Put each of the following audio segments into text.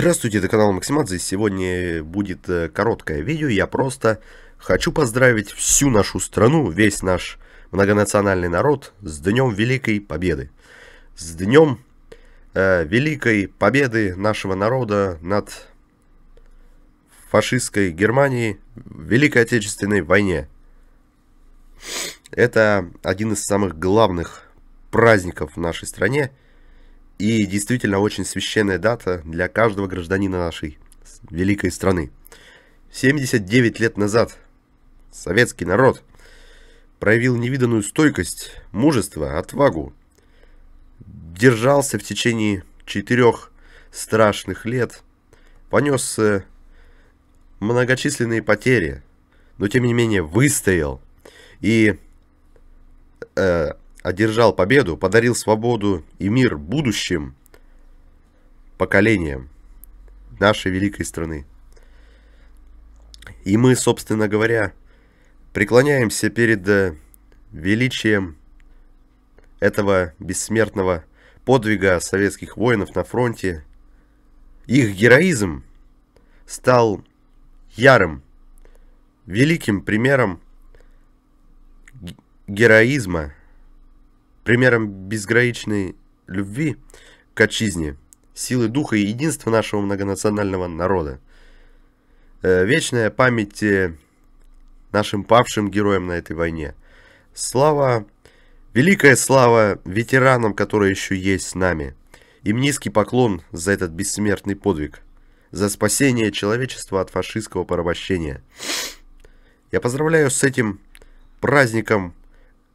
Здравствуйте, это канал Максимадзе. Сегодня будет э, короткое видео. Я просто хочу поздравить всю нашу страну, весь наш многонациональный народ с Днем Великой Победы. С Днем э, Великой Победы нашего народа над фашистской Германией в Великой Отечественной войне. Это один из самых главных праздников в нашей стране – и действительно очень священная дата для каждого гражданина нашей великой страны. 79 лет назад советский народ проявил невиданную стойкость, мужество, отвагу. Держался в течение четырех страшных лет, понес многочисленные потери, но тем не менее выстоял и э, одержал победу, подарил свободу и мир будущим поколениям нашей великой страны. И мы, собственно говоря, преклоняемся перед э, величием этого бессмертного подвига советских воинов на фронте. Их героизм стал ярым, великим примером героизма Примером безграничной любви к отчизне, силы духа и единства нашего многонационального народа. Э, вечная память э, нашим павшим героям на этой войне. Слава, великая слава ветеранам, которые еще есть с нами. Им низкий поклон за этот бессмертный подвиг, за спасение человечества от фашистского порабощения. Я поздравляю с этим праздником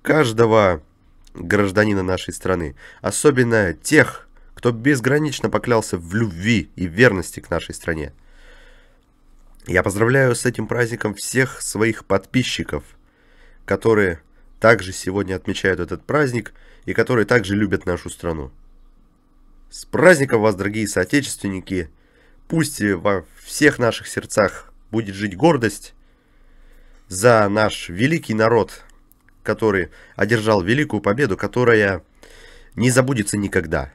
каждого гражданина нашей страны, особенно тех, кто безгранично поклялся в любви и верности к нашей стране. Я поздравляю с этим праздником всех своих подписчиков, которые также сегодня отмечают этот праздник и которые также любят нашу страну. С праздником вас, дорогие соотечественники! Пусть во всех наших сердцах будет жить гордость за наш великий народ – который одержал великую победу, которая не забудется никогда.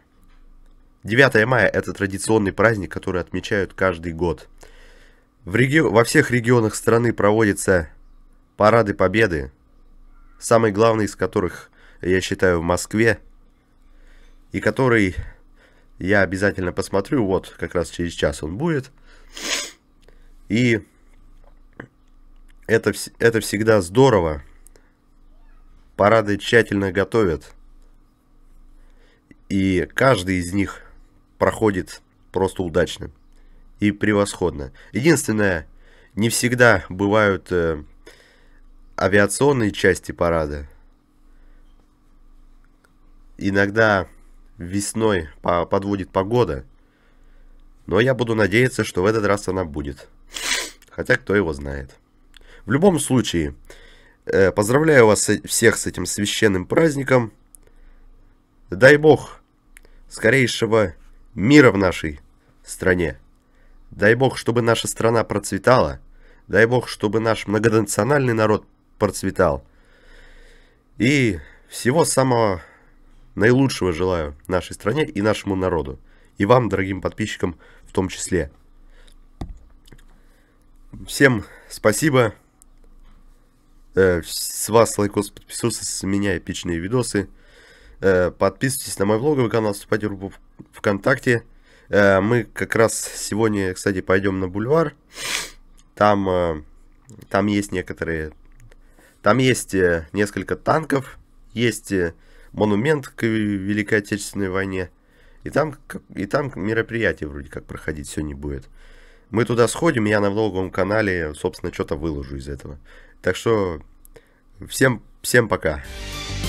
9 мая – это традиционный праздник, который отмечают каждый год. В реги... Во всех регионах страны проводятся парады победы, самый главный из которых, я считаю, в Москве, и который я обязательно посмотрю, вот как раз через час он будет. И это, это всегда здорово, Парады тщательно готовят, и каждый из них проходит просто удачно и превосходно. Единственное, не всегда бывают э, авиационные части парада. Иногда весной по подводит погода, но я буду надеяться, что в этот раз она будет. Хотя кто его знает. В любом случае, Э, поздравляю вас всех с этим священным праздником. Дай Бог скорейшего мира в нашей стране. Дай Бог, чтобы наша страна процветала. Дай Бог, чтобы наш многонациональный народ процветал. И всего самого наилучшего желаю нашей стране и нашему народу. И вам, дорогим подписчикам, в том числе. Всем спасибо. Э, с вас лайкос подписался, с меня эпичные видосы. Э, подписывайтесь на мой влоговый канал, вступайте в группу ВКонтакте. Э, мы как раз сегодня, кстати, пойдем на бульвар. Там, там есть некоторые... Там есть несколько танков, есть монумент к Великой Отечественной войне. И там, и там мероприятие вроде как проходить сегодня будет. Мы туда сходим, я на влоговом канале, собственно, что-то выложу из этого. Так что всем, всем пока. Пока.